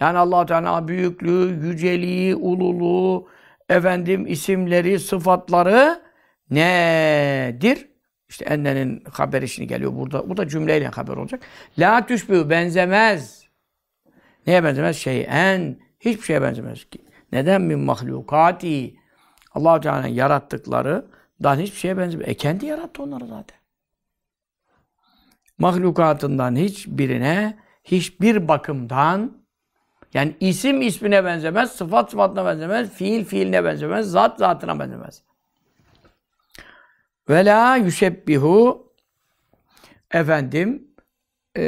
Yani allah Teala büyüklüğü, yüceliği, ululuğu, efendim isimleri, sıfatları nedir? İşte ennenin haber işini geliyor burada. Bu da cümleyle haber olacak. La tüşbü benzemez. Neye benzemez? Şey en hiçbir şeye benzemez ki. Neden min mahlukati? allah Teala'nın yarattıkları daha hiçbir şeye benzemiyor. E kendi yarattı onları zaten. Mahlukatından hiçbirine, hiçbir bakımdan yani isim ismine benzemez, sıfat sıfatına benzemez, fiil fiiline benzemez, zat zatına benzemez. Ve la yüşebbihu efendim e,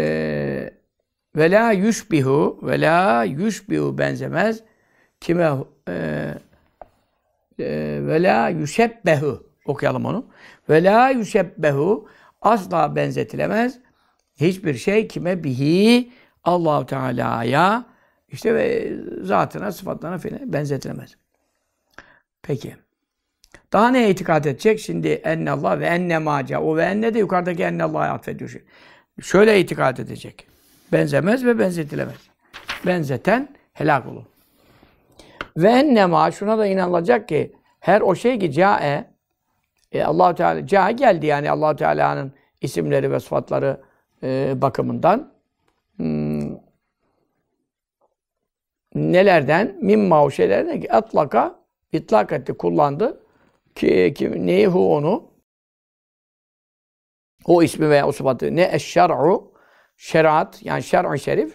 ve la yüşbihu ve la yüşbihu benzemez kime e, e, ve la yüşebbehu okuyalım onu. Ve la yüşebbehu asla benzetilemez hiçbir şey kime bihi Allahu Teala'ya işte ve zatına, sıfatlarına filan benzetilemez. Peki. Daha ne itikad edecek? Şimdi enne Allah ve enne maca. O ve enne de yukarıdaki enne Allah'a atfediyor. Şöyle itikad edecek. Benzemez ve benzetilemez. Benzeten helak olur. Ve enne ma şuna da inanılacak ki her o şey ki cae e, Allahu Teala cae geldi yani Allahu Teala'nın isimleri ve sıfatları e, bakımından nelerden? Mimma o ki atlaka itlak etti, kullandı. Ki, ki neyi onu? O ismi veya o sıfatı. Ne eşşer'u? Şeriat. Yani şer'u şerif.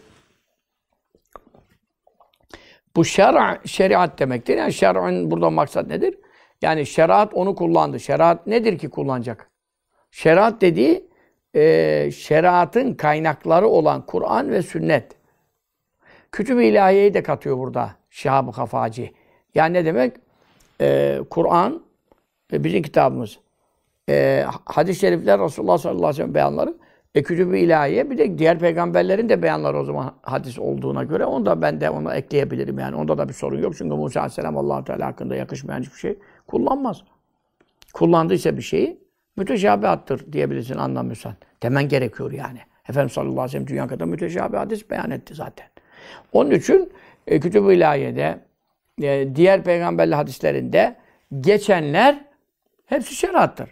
Bu şer'a, şeriat demektir. Yani şer'un burada maksat nedir? Yani şeriat onu kullandı. Şeriat nedir ki kullanacak? Şeriat dediği e, şeriatın kaynakları olan Kur'an ve sünnet. Kütüb-i ilahiyeyi de katıyor burada Şihab-ı Hafaci. Yani ne demek? Ee, Kur'an e, bizim kitabımız. Ee, hadis-i şerifler Resulullah sallallahu aleyhi ve sellem beyanları. E kütüb-i ilahiye bir de diğer peygamberlerin de beyanları o zaman hadis olduğuna göre onu da ben de ona ekleyebilirim yani. Onda da bir sorun yok. Çünkü Musa aleyhisselam allah Teala hakkında yakışmayan hiçbir şey kullanmaz. Kullandıysa bir şeyi müteşabihattır diyebilirsin anlamıyorsan. Demen gerekiyor yani. Efendimiz sallallahu aleyhi ve sellem dünya kadar müteşabih hadis beyan etti zaten. Onun için e, Kütüb-ü İlahiye'de, e, diğer peygamberli hadislerinde geçenler hepsi şerattır.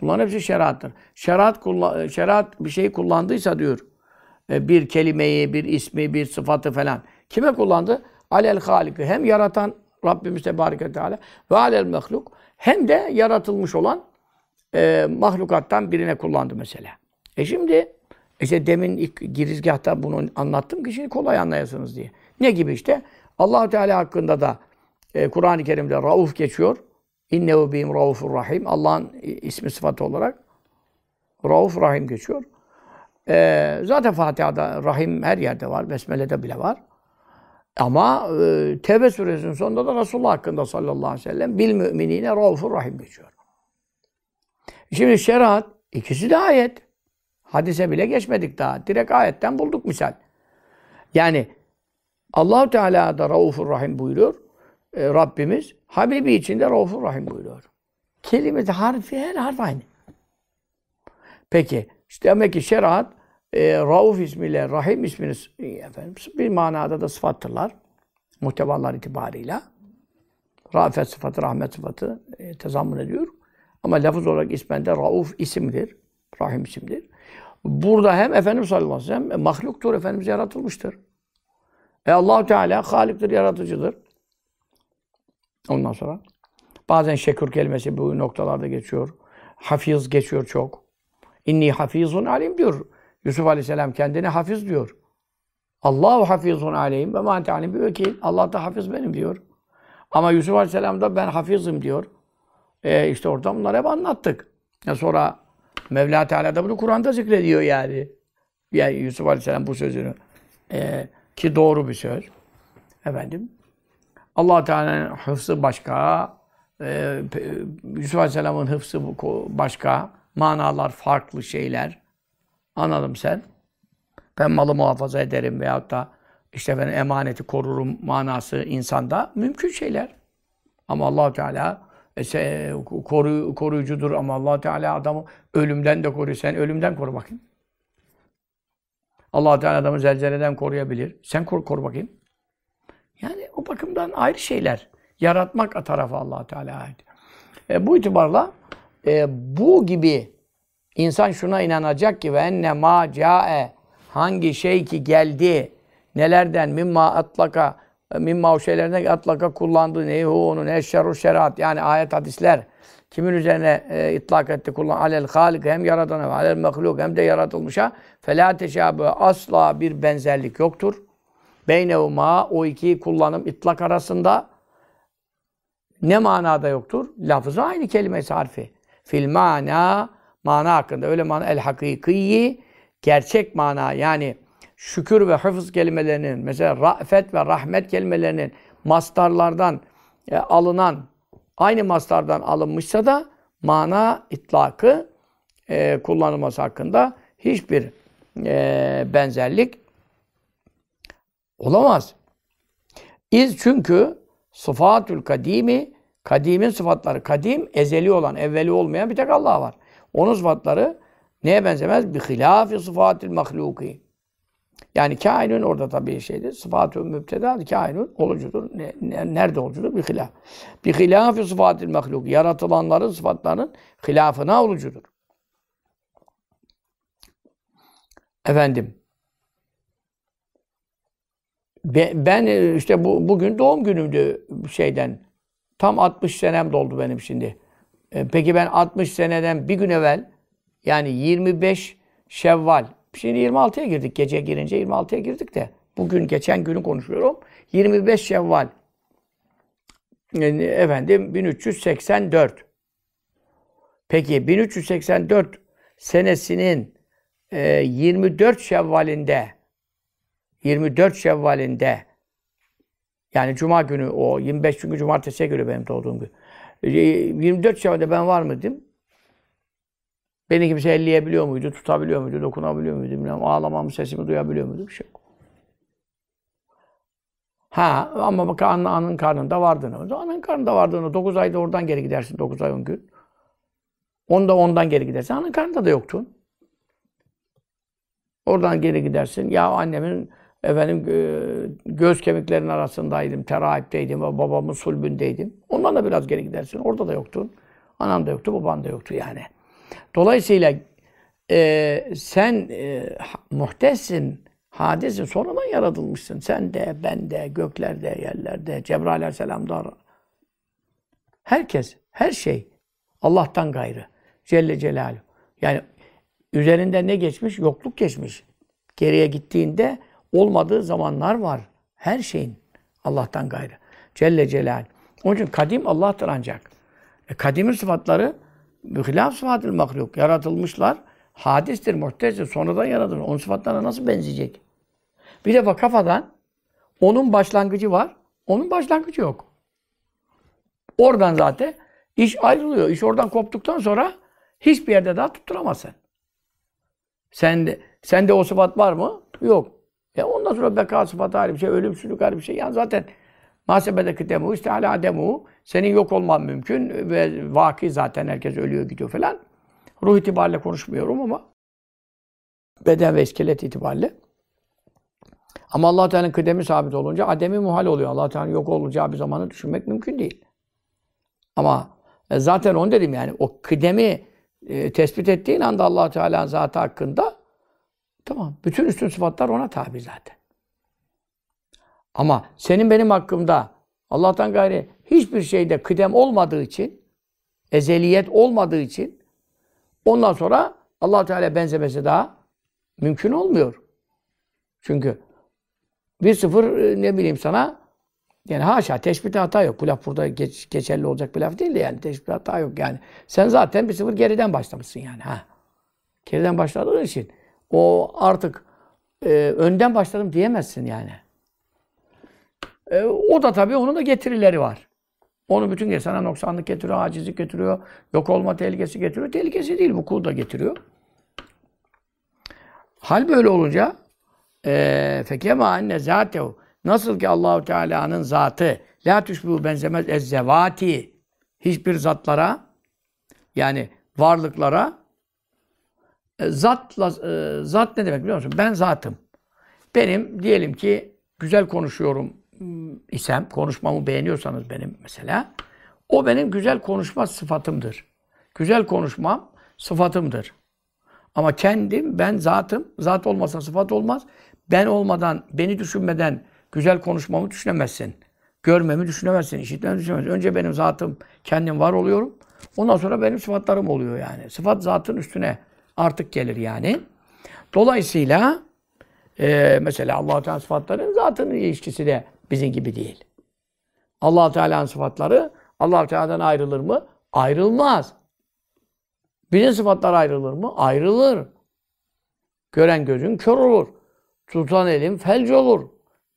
Bunların hepsi şerattır. Şerat kullan, e, şeriat bir şey kullandıysa diyor, e, bir kelimeyi, bir ismi, bir sıfatı falan. Kime kullandı? Alel Halik'i. Hem yaratan Rabbimiz Tebareke Teala ve alel mehluk hem de yaratılmış olan e, mahlukattan birine kullandı mesela. E şimdi işte demin ilk girizgahta bunu anlattım ki şimdi kolay anlayasınız diye. Ne gibi işte? Allahu Teala hakkında da e, Kur'an-ı Kerim'de Rauf geçiyor. İnnehu bihim Raufur Rahim. Allah'ın ismi sıfatı olarak Rauf Rahim geçiyor. E, zaten Fatiha'da Rahim her yerde var. Besmele'de bile var. Ama e, Tevbe suresinin sonunda da Resulullah hakkında sallallahu aleyhi ve sellem bil müminine Raufur Rahim geçiyor. Şimdi şeriat ikisi de ayet. Hadise bile geçmedik daha. Direkt ayetten bulduk misal. Yani Allahu Teala da Raufur Rahim buyuruyor. E, Rabbimiz Habibi için de Raufur Rahim buyuruyor. Kelime de harfi her harf aynı. Peki işte demek ki şeriat e, Rauf ismiyle Rahim ismini efendim, bir manada da sıfattırlar. Muhtevalar itibarıyla. Rafet sıfatı, rahmet sıfatı e, tezammun ediyor. Ama lafız olarak ismen de Rauf isimdir. Rahim isimdir. Burada hem Efendimiz sallallahu aleyhi ve sellem e, mahluktur, Efendimiz yaratılmıştır. E allah Teala haliktir, yaratıcıdır. Ondan sonra bazen şekür kelimesi bu noktalarda geçiyor. Hafiz geçiyor çok. İnni hafizun alim diyor. Yusuf aleyhisselam kendini hafiz diyor. Allahu hafizun aleyhim ve ma ente alim bir vekil. Allah da hafiz benim diyor. Ama Yusuf aleyhisselam da ben hafizim diyor. E işte orada bunları hep anlattık. Ya e, sonra Mevla Teala da bunu Kur'an'da zikrediyor yani. Yani Yusuf Aleyhisselam bu sözünü. Ee, ki doğru bir söz. Efendim. allah Teala'nın hıfzı başka. Ee, Yusuf Aleyhisselam'ın hıfzı başka. Manalar farklı şeyler. Anladım sen. Ben malı muhafaza ederim veyahut da işte ben emaneti korurum manası insanda mümkün şeyler. Ama allah Teala e, koru, koruyucudur ama allah Teala adamı ölümden de koruyor. Sen ölümden koru bakayım. allah Teala adamı zelzeleden koruyabilir. Sen kor, koru bakayım. Yani o bakımdan ayrı şeyler. Yaratmak tarafı allah Teala ait. E, bu itibarla e, bu gibi insan şuna inanacak ki ve enne ma cae hangi şey ki geldi nelerden mimma atlaka min o şeylerine atlaka kullandı. Neyhu onun eşşerru şerat Yani ayet hadisler. Kimin üzerine e, itlak etti kullan? Alel halik hem yaradana ve alel mehluk hem de yaratılmışa. Fela teşabı asla bir benzerlik yoktur. Beynevuma o iki kullanım itlak arasında ne manada yoktur? Lafzı aynı kelime harfi. Fil mana mana hakkında öyle mana el hakiki gerçek mana yani şükür ve hıfız kelimelerinin, mesela rafet ve rahmet kelimelerinin mastarlardan e, alınan, aynı mastardan alınmışsa da mana itlakı e, kullanılması hakkında hiçbir e, benzerlik olamaz. İz çünkü sıfatül kadimi, kadimin sıfatları, kadim ezeli olan, evveli olmayan bir tek Allah var. Onun sıfatları neye benzemez? Bi hilafi sıfatil mahluki. Yani kainun orada tabii şeydir. Sıfatü mübteda kainun olucudur. Ne, ne, nerede olucudur? Bir hilaf. Bir hilafı sıfatil mahluk. Yaratılanların sıfatlarının hilafına olucudur. Efendim. ben e, işte bu, bugün doğum günümdü şeyden. Tam 60 senem doldu benim şimdi. E, peki ben 60 seneden bir gün evvel yani 25 Şevval Şimdi 26'ya girdik. Gece girince 26'ya girdik de. Bugün geçen günü konuşuyorum. 25 Şevval. Efendim 1384. Peki 1384 senesinin 24 e, Şevval'inde 24 Şevval'inde yani Cuma günü o 25 çünkü Cumartesi'ye göre benim doğduğum gün. 24 e, Şevval'de ben var mıydım? Beni kimse elleyebiliyor muydu, tutabiliyor muydu, dokunabiliyor muydu bilmem. Ağlamamı, sesimi duyabiliyor muydu bir şey yok. Ha ama bak anne, anın karnında vardığını. Anın karnında vardığını 9 ayda oradan geri gidersin 9 ay 10 gün. Onda ondan geri gidersin. Anın karnında da yoktun. Oradan geri gidersin. Ya annemin efendim e, göz kemiklerinin arasındaydım, terahipteydim ve babamın sulbündeydim. Ondan da biraz geri gidersin. Orada da yoktun. Anam da yoktu, baban da yoktu yani. Dolayısıyla e, sen e, muhtessin, hadisin, sonradan yaratılmışsın. Sen de, ben de, göklerde, yerlerde, Cebrail aleyhisselamda. Herkes, her şey Allah'tan gayrı. Celle Celaluhu. Yani üzerinde ne geçmiş? Yokluk geçmiş. Geriye gittiğinde olmadığı zamanlar var. Her şeyin Allah'tan gayrı. Celle Celal. Onun için kadim Allah'tır ancak. E, kadimin sıfatları Hilaf sıfatül mahluk. Yaratılmışlar hadistir, muhtestir. Sonradan yaratılır. Onun sıfatlarına nasıl benzeyecek? Bir defa kafadan onun başlangıcı var, onun başlangıcı yok. Oradan zaten iş ayrılıyor. İş oradan koptuktan sonra hiçbir yerde daha tutturamazsın. Sen de, sen de o sıfat var mı? Yok. Ya e ondan sonra beka sıfatı ayrı bir şey, ölümsüzlük ayrı bir şey. Yani zaten Masebede kıdemu istihale demu Senin yok olman mümkün ve vaki zaten herkes ölüyor gidiyor falan. Ruh itibariyle konuşmuyorum ama beden ve iskelet itibariyle. Ama Allah Teala'nın kıdemi sabit olunca ademi muhal oluyor. Allah Teala'nın yok olacağı bir zamanı düşünmek mümkün değil. Ama e, zaten onu dedim yani o kıdemi e, tespit ettiğin anda Allah Teala'nın zatı hakkında tamam bütün üstün sıfatlar ona tabi zaten. Ama senin benim hakkımda Allah'tan gayri hiçbir şeyde kıdem olmadığı için, ezeliyet olmadığı için ondan sonra allah Teala benzemesi daha mümkün olmuyor. Çünkü bir sıfır e, ne bileyim sana yani haşa teşbihte hata yok. Bu laf burada geç, geçerli olacak bir laf değil de yani teşbihte hata yok yani. Sen zaten bir sıfır geriden başlamışsın yani. ha. Geriden başladığın için o artık e, önden başladım diyemezsin yani. E, o da tabii onun da getirileri var. Onu bütün insana noksanlık getiriyor, acizlik getiriyor, yok olma tehlikesi getiriyor. Tehlikesi değil bu kul da getiriyor. Hal böyle olunca e, fekema anne zatehu nasıl ki Allahu Teala'nın zatı la tüşbu benzemez ezzevati hiçbir zatlara yani varlıklara e, zatla e, zat ne demek biliyor musun? Ben zatım. Benim diyelim ki güzel konuşuyorum Hmm, isem, konuşmamı beğeniyorsanız benim mesela, o benim güzel konuşma sıfatımdır. Güzel konuşmam sıfatımdır. Ama kendim, ben zatım, zat olmasa sıfat olmaz. Ben olmadan, beni düşünmeden güzel konuşmamı düşünemezsin. Görmemi düşünemezsin, işitmemi düşünemezsin. Önce benim zatım, kendim var oluyorum. Ondan sonra benim sıfatlarım oluyor yani. Sıfat zatın üstüne artık gelir yani. Dolayısıyla e, mesela allah Teala sıfatlarının zatının ilişkisi de Bizim gibi değil. allah Teala'nın sıfatları allah Teala'dan ayrılır mı? Ayrılmaz. Bizim sıfatlar ayrılır mı? Ayrılır. Gören gözün kör olur. Tutan elin felç olur.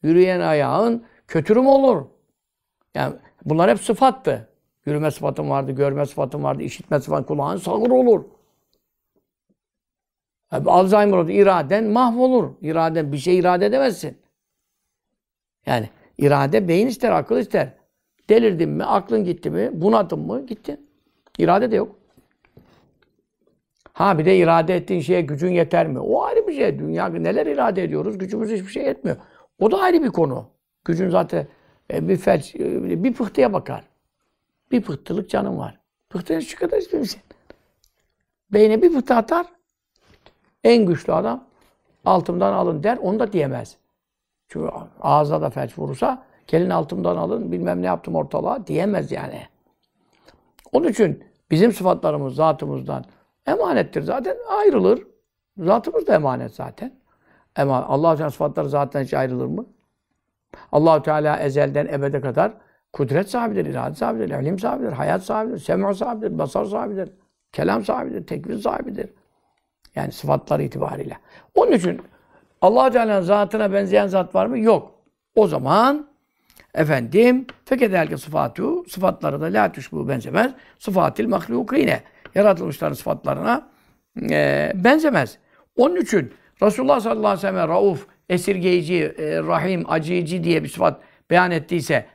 Yürüyen ayağın kötürüm olur. Yani bunlar hep sıfattı. Yürüme sıfatım vardı, görme sıfatım vardı, işitme sıfatım, kulağın sağır olur. Yani Alzheimer oldu, iraden mahvolur. İraden, bir şey irade edemezsin. Yani İrade beyin ister, akıl ister. Delirdin mi, aklın gitti mi, bunadın mı, gitti. İrade de yok. Ha bir de irade ettiğin şeye gücün yeter mi? O ayrı bir şey. Dünya neler irade ediyoruz, gücümüz hiçbir şey etmiyor. O da ayrı bir konu. Gücün zaten e, bir felç, e, bir pıhtıya bakar. Bir pıhtılık canım var. Pıhtıya şu kadar hiçbir şey. Beyne bir pıhtı atar. En güçlü adam altımdan alın der, onu da diyemez. Çünkü ağza da felç vurursa gelin altımdan alın bilmem ne yaptım ortalığa diyemez yani. Onun için bizim sıfatlarımız zatımızdan emanettir zaten ayrılır. Zatımız da emanet zaten. Ama Allah Teala sıfatları zaten hiç ayrılır mı? Allahu Teala ezelden ebede kadar kudret sahibidir, irade sahibidir, ilim sahibidir, hayat sahibidir, sem'a sahibidir, basar sahibidir, kelam sahibidir, tekvir sahibidir. Yani sıfatları itibariyle. Onun için allah Teala'nın zatına benzeyen zat var mı? Yok. O zaman efendim fekedelke sıfatu sıfatları da la tüşbu benzemez. Sıfatil mahlukine yaratılmışların sıfatlarına e, benzemez. Onun için Resulullah sallallahu aleyhi ve sellem rauf, esirgeyici, e, rahim, acıyıcı diye bir sıfat beyan ettiyse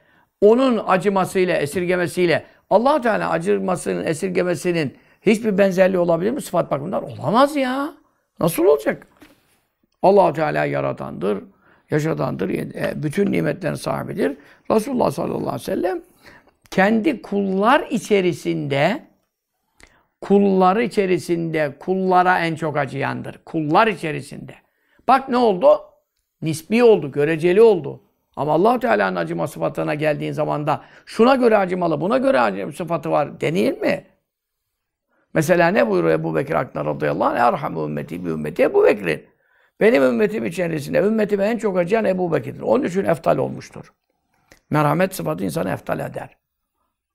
onun acımasıyla, esirgemesiyle allah Teala acımasının, esirgemesinin hiçbir benzerliği olabilir mi sıfat bakımından? Olamaz ya. Nasıl olacak? allah Teala yaratandır, yaşatandır, e, bütün nimetlerin sahibidir. Resulullah sallallahu aleyhi ve sellem kendi kullar içerisinde kulları içerisinde kullara en çok acıyandır. Kullar içerisinde. Bak ne oldu? Nisbi oldu, göreceli oldu. Ama allah Teala'nın acıma sıfatına geldiğin zaman da şuna göre acımalı, buna göre acıma sıfatı var deneyir mi? Mesela ne buyuruyor Ebu Bekir Akna radıyallahu anh? Erhamu ümmeti bi ümmeti Ebu Bekir'in. Benim ümmetim içerisinde ümmetime en çok acıyan Ebu Bekir'dir. Onun için eftal olmuştur. Merhamet sıfatı insanı eftal eder.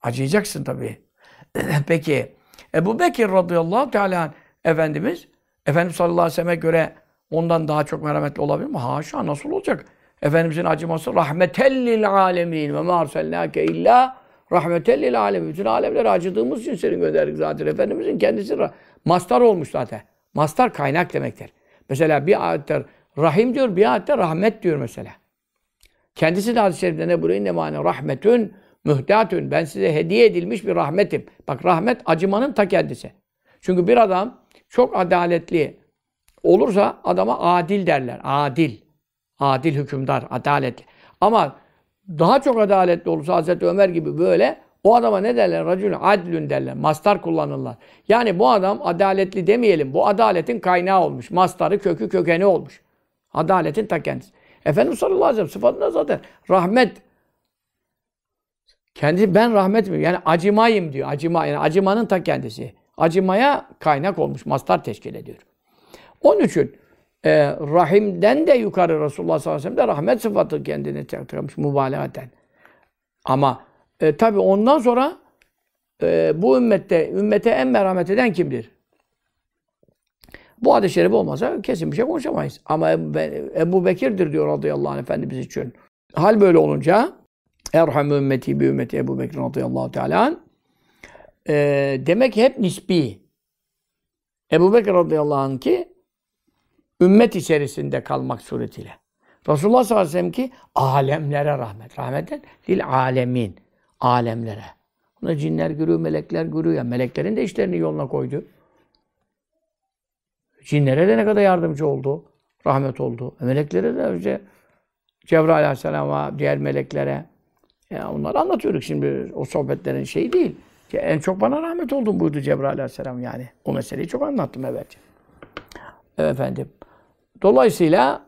Acıyacaksın tabii. Peki Ebu Bekir radıyallahu teala Efendimiz Efendimiz sallallahu aleyhi ve selleme göre ondan daha çok merhametli olabilir mi? Haşa nasıl olacak? Efendimizin acıması rahmetellil alemin ve marselnake illa rahmetellil alemin. Bütün alemlere acıdığımız için seni gönderdik zaten. Efendimizin kendisi mastar olmuş zaten. Mastar kaynak demektir. Mesela bir ayette rahim diyor, bir ayette rahmet diyor mesela. Kendisi de hadis-i şerifte ne burayı ne mane rahmetün mühdatün. Ben size hediye edilmiş bir rahmetim. Bak rahmet acımanın ta kendisi. Çünkü bir adam çok adaletli olursa adama adil derler. Adil. Adil hükümdar, adaletli. Ama daha çok adaletli olursa Hazreti Ömer gibi böyle o adama ne derler? Racül adlün derler. Mastar kullanırlar. Yani bu adam adaletli demeyelim. Bu adaletin kaynağı olmuş. Mastarı, kökü, kökeni olmuş. Adaletin ta kendisi. Efendimiz sallallahu aleyhi ve sellem sıfatında zaten rahmet. Kendi ben rahmet mi? Yani acımayım diyor. Acıma yani acımanın ta kendisi. Acımaya kaynak olmuş. Mastar teşkil ediyor. Onun için e, rahimden de yukarı Resulullah sallallahu aleyhi ve sellem de rahmet sıfatı kendine takmış mübalağaten. Ama e, tabi ondan sonra e, bu ümmette, ümmete en merhamet eden kimdir? Bu hadis-i şerif olmasa kesin bir şey konuşamayız. Ama Ebu, Bekir'dir diyor radıyallahu anh Efendimiz için. Hal böyle olunca Erhamu ümmeti bi ümmeti Ebu Bekir radıyallahu teala e, demek hep nisbi. Ebu Bekir radıyallahu anh ki ümmet içerisinde kalmak suretiyle. Resulullah sallallahu aleyhi ve sellem ki alemlere rahmet. Rahmetten dil alemin alemlere. Buna cinler görüyor, melekler görüyor. Yani meleklerin de işlerini yoluna koydu. Cinlere de ne kadar yardımcı oldu, rahmet oldu. E meleklere de işte Cebrail Aleyhisselam'a, diğer meleklere. Ya onları anlatıyoruz şimdi. O sohbetlerin şeyi değil. Ki En çok bana rahmet oldun buydu Cebrail Aleyhisselam yani. O meseleyi çok anlattım evet. Efendim. Dolayısıyla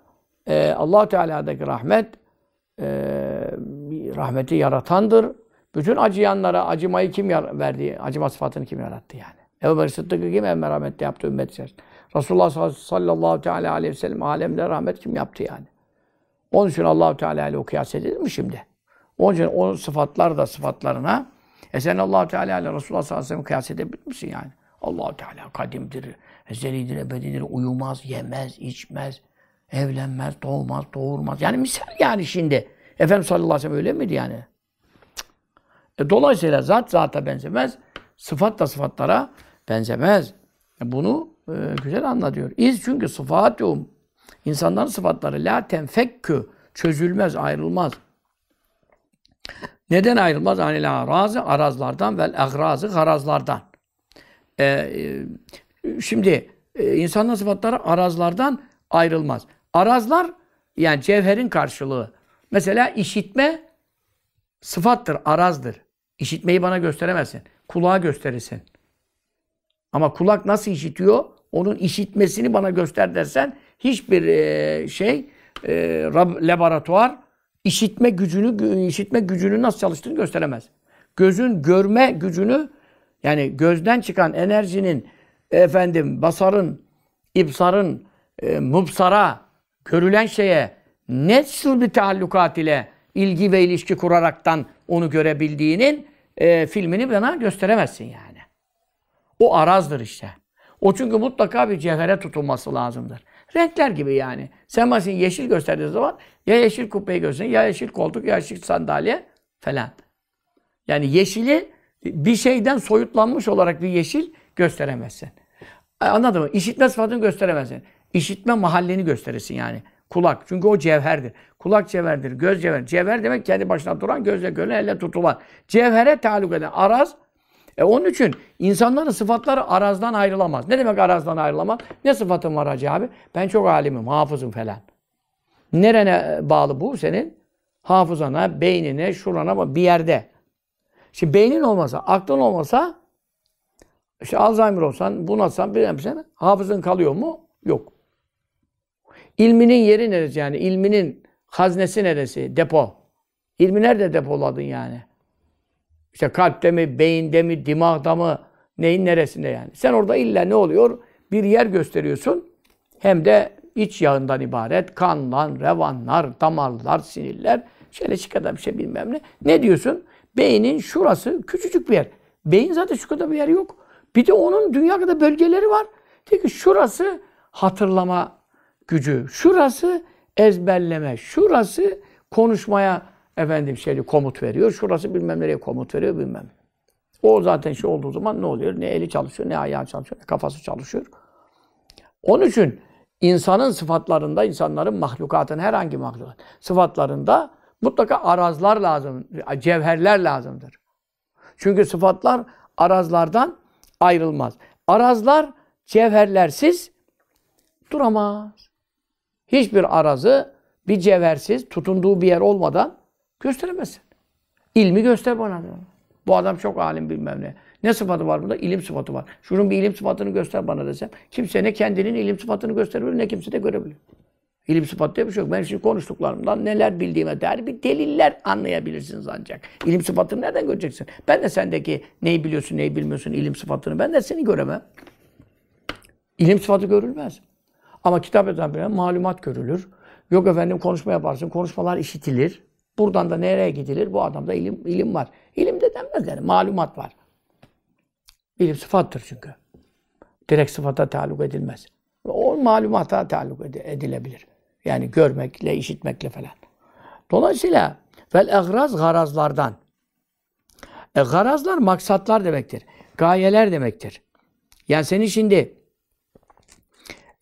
e, allah Teala'daki rahmet e, rahmeti yaratandır. Bütün acıyanlara acımayı kim verdi? Acıma sıfatını kim yarattı yani? Ebu Bekir Sıddık'ı kim en merhametle yaptı ümmet içerisinde? Resulullah sallallahu teala aleyhi ve sellem alemde rahmet kim yaptı yani? Onun için Allahu Teala ile o kıyas edilir mi şimdi? Onun için onun sıfatlar da sıfatlarına e sen Allahu Teala ile Resulullah sallallahu aleyhi ve sellem kıyas edebilir misin yani? Allahu Teala kadimdir, ezelidir, ebedidir, uyumaz, yemez, içmez, evlenmez, doğmaz, doğurmaz. Yani misal yani şimdi. Efendim sallallahu aleyhi ve sellem öyle miydi yani? E, dolayısıyla zat zata benzemez. Sıfat da sıfatlara benzemez. E, bunu e, güzel anlatıyor. İz çünkü sıfatum. İnsanların sıfatları la tenfekkü. Çözülmez, ayrılmaz. Neden ayrılmaz? Anil arazi arazlardan vel agrazı, harazlardan. E, e, şimdi e, insanların sıfatları arazlardan ayrılmaz. Arazlar yani cevherin karşılığı. Mesela işitme sıfattır, arazdır. İşitmeyi bana gösteremezsin. Kulağa gösterirsin. Ama kulak nasıl işitiyor? Onun işitmesini bana göster dersen hiçbir e, şey e, laboratuvar işitme gücünü işitme gücünü nasıl çalıştığını gösteremez. Gözün görme gücünü yani gözden çıkan enerjinin efendim basarın, ibsarın, e, mubsara, görülen şeye ne bir tahallukat ile ilgi ve ilişki kuraraktan onu görebildiğinin e, filmini bana gösteremezsin yani. O arazdır işte. O çünkü mutlaka bir cevhere tutulması lazımdır. Renkler gibi yani. Sen mesela yeşil gösterdiği zaman ya yeşil kupa'yı gösterin, ya yeşil koltuk, ya yeşil sandalye falan. Yani yeşili bir şeyden soyutlanmış olarak bir yeşil gösteremezsin. E, anladın mı? İşitme sıfatını gösteremezsin. İşitme mahallini gösterirsin yani. Kulak. Çünkü o cevherdir. Kulak cevherdir, göz cevher. Cevher demek kendi başına duran, gözle görülen, elle tutulan. Cevhere taluk eden araz. E onun için insanların sıfatları arazdan ayrılamaz. Ne demek arazdan ayrılamaz? Ne sıfatın var hacı abi? Ben çok alimim, hafızım falan. Nerene e, bağlı bu senin? Hafızana, beynine, şurana bir yerde. Şimdi beynin olmasa, aklın olmasa işte Alzheimer olsan, bunalsan, bilemsen hafızın kalıyor mu? Yok. İlminin yeri neresi yani? İlminin haznesi neresi? Depo. İlmi nerede depoladın yani? İşte kalpte mi, beyinde mi, dimağda mı, neyin neresinde yani? Sen orada illa ne oluyor? Bir yer gösteriyorsun. Hem de iç yağından ibaret. Kanlar, revanlar, damarlar, sinirler. Şöyle şu kadar bir şey bilmem ne. Ne diyorsun? Beynin şurası küçücük bir yer. Beyin zaten şu kadar bir yer yok. Bir de onun dünya kadar bölgeleri var. Diyor ki şurası hatırlama gücü. Şurası ezberleme, şurası konuşmaya efendim şeyli komut veriyor, şurası bilmem nereye komut veriyor bilmem. O zaten şey olduğu zaman ne oluyor? Ne eli çalışıyor, ne ayağı çalışıyor, ne kafası çalışıyor. Onun için insanın sıfatlarında, insanların mahlukatın herhangi mahlukat sıfatlarında mutlaka arazlar lazım, cevherler lazımdır. Çünkü sıfatlar arazlardan ayrılmaz. Arazlar cevherlersiz duramaz. Hiçbir arazı bir ceversiz, tutunduğu bir yer olmadan gösteremezsin. İlmi göster bana diyor. Bu adam çok alim bilmem ne. Ne sıfatı var burada? İlim sıfatı var. Şunun bir ilim sıfatını göster bana desem. Kimse ne kendinin ilim sıfatını gösterebilir ne kimse de görebilir. İlim sıfatı diye bir şey yok. Ben şimdi konuştuklarımdan neler bildiğime dair bir deliller anlayabilirsiniz ancak. İlim sıfatını nereden göreceksin? Ben de sendeki neyi biliyorsun, neyi bilmiyorsun ilim sıfatını ben de seni göremem. İlim sıfatı görülmez. Ama kitap ezberlerinde malumat görülür. Yok efendim konuşma yaparsın, konuşmalar işitilir. Buradan da nereye gidilir? Bu adamda ilim, ilim var. İlim de denmez yani, malumat var. İlim sıfattır çünkü. Direkt sıfata taluk edilmez. O malumata taluk edilebilir. Yani görmekle, işitmekle falan. Dolayısıyla vel egraz garazlardan. E, garazlar maksatlar demektir. Gayeler demektir. Yani senin şimdi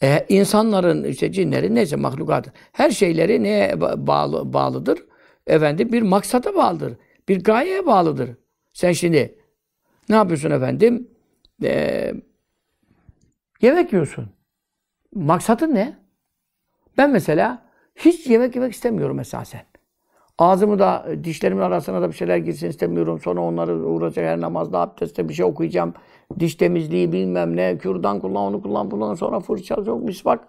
e, insanların işte cinleri neyse mahlukatı her şeyleri neye bağlı, bağlıdır? Efendim bir maksata bağlıdır. Bir gayeye bağlıdır. Sen şimdi ne yapıyorsun efendim? E, yemek yiyorsun. Maksatın ne? Ben mesela hiç yemek yemek istemiyorum esasen. Ağzımı da dişlerimin arasına da bir şeyler girsin istemiyorum. Sonra onları uğraşacak her namazda, abdestte bir şey okuyacağım. Diş temizliği bilmem ne, kürdan kullan, onu kullan, kullan. Sonra fırça yok, misvak.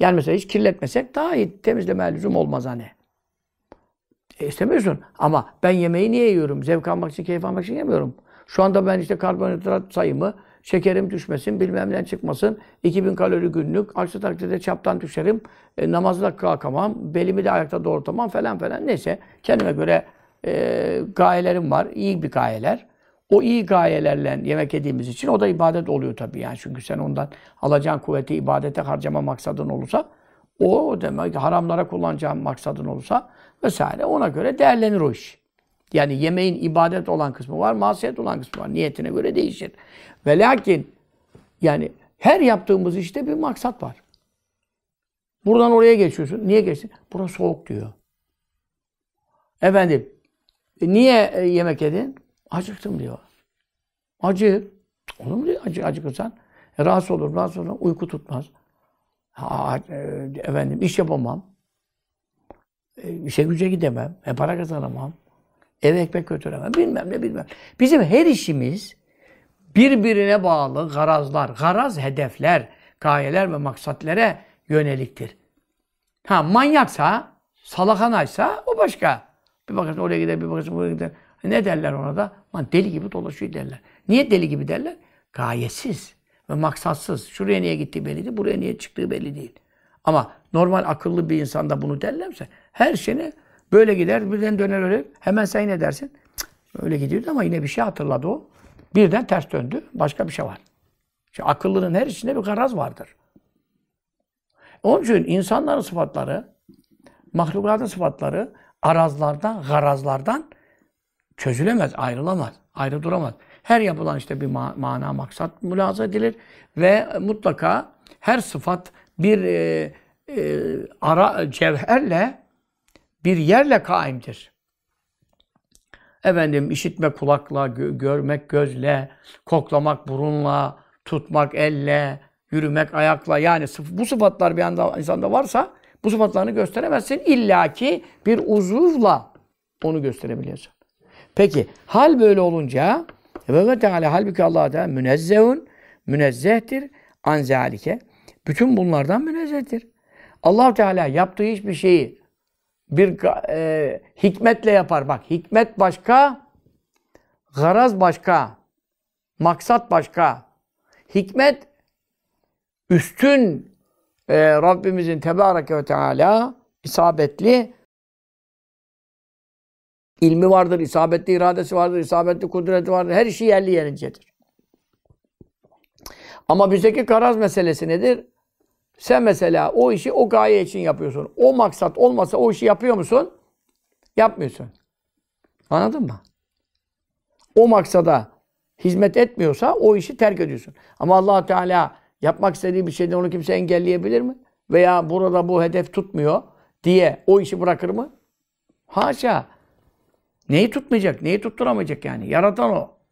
Yani mesela hiç kirletmesek daha iyi. Temizleme lüzum olmaz hani. E istemiyorsun. Ama ben yemeği niye yiyorum? Zevk almak için, keyif almak için yemiyorum. Şu anda ben işte karbonhidrat sayımı şekerim düşmesin, bilmem ne çıkmasın. 2000 kalori günlük, aksi takdirde çaptan düşerim, e, namazla kalkamam, belimi de ayakta doğrultamam falan falan. Neyse kendime göre e, gayelerim var, iyi bir gayeler. O iyi gayelerle yemek yediğimiz için o da ibadet oluyor tabii yani. Çünkü sen ondan alacağın kuvveti ibadete harcama maksadın olursa o demek haramlara kullanacağın maksadın olursa vesaire ona göre değerlenir o iş. Yani yemeğin ibadet olan kısmı var, masiyet olan kısmı var. Niyetine göre değişir. Ve lakin yani her yaptığımız işte bir maksat var. Buradan oraya geçiyorsun. Niye geçsin? Burası soğuk diyor. Efendim, e, niye e, yemek yedin? Acıktım diyor. Acı. Olur mu diyor acı, acıkırsan? E, rahatsız olur, rahatsız olur. Uyku tutmaz. Ha, e, efendim, iş yapamam. işe güce gidemem. E, para kazanamam. Eve ekmek götüremem. Bilmem ne bilmem. Bizim her işimiz birbirine bağlı garazlar, garaz hedefler, gayeler ve maksatlere yöneliktir. Ha manyaksa, salakanaysa o başka. Bir bakıyorsun oraya gider, bir bakıyorsun buraya gider. Ne derler ona da? Lan deli gibi dolaşıyor derler. Niye deli gibi derler? Gayesiz ve maksatsız. Şuraya niye gitti belli değil, buraya niye çıktığı belli değil. Ama normal akıllı bir insanda bunu derlerse her şeyini Böyle gider birden döner öyle. Hemen sen ne dersin? Öyle gidiyordu ama yine bir şey hatırladı o. Birden ters döndü. Başka bir şey var. İşte akıllının her içinde bir garaz vardır. Onun için insanların sıfatları, mahlukatın sıfatları arazlardan, garazlardan çözülemez, ayrılamaz, ayrı duramaz. Her yapılan işte bir ma- mana, maksat mülaza edilir ve mutlaka her sıfat bir e, e, ara cevherle bir yerle kaimdir. Efendim işitme kulakla, gö- görmek gözle, koklamak burunla, tutmak elle, yürümek ayakla yani bu sıfatlar bir anda insanda varsa bu sıfatlarını gösteremezsin. İlla ki bir uzuvla onu gösterebiliyorsun. Peki hal böyle olunca ve Teala halbuki Allah Teala münezzehun münezzehtir an zalike. Bütün bunlardan münezzehtir. Allah Teala yaptığı hiçbir şeyi bir e, hikmetle yapar. Bak hikmet başka, garaz başka, maksat başka. Hikmet üstün e, Rabbimizin Tebareke ve Teala isabetli ilmi vardır, isabetli iradesi vardır, isabetli kudreti vardır. Her şey yerli yerincedir. Ama bizdeki garaz meselesi nedir? Sen mesela o işi o gaye için yapıyorsun. O maksat olmasa o işi yapıyor musun? Yapmıyorsun. Anladın mı? O maksada hizmet etmiyorsa o işi terk ediyorsun. Ama allah Teala yapmak istediği bir şeyden onu kimse engelleyebilir mi? Veya burada bu hedef tutmuyor diye o işi bırakır mı? Haşa. Neyi tutmayacak? Neyi tutturamayacak yani? Yaratan o.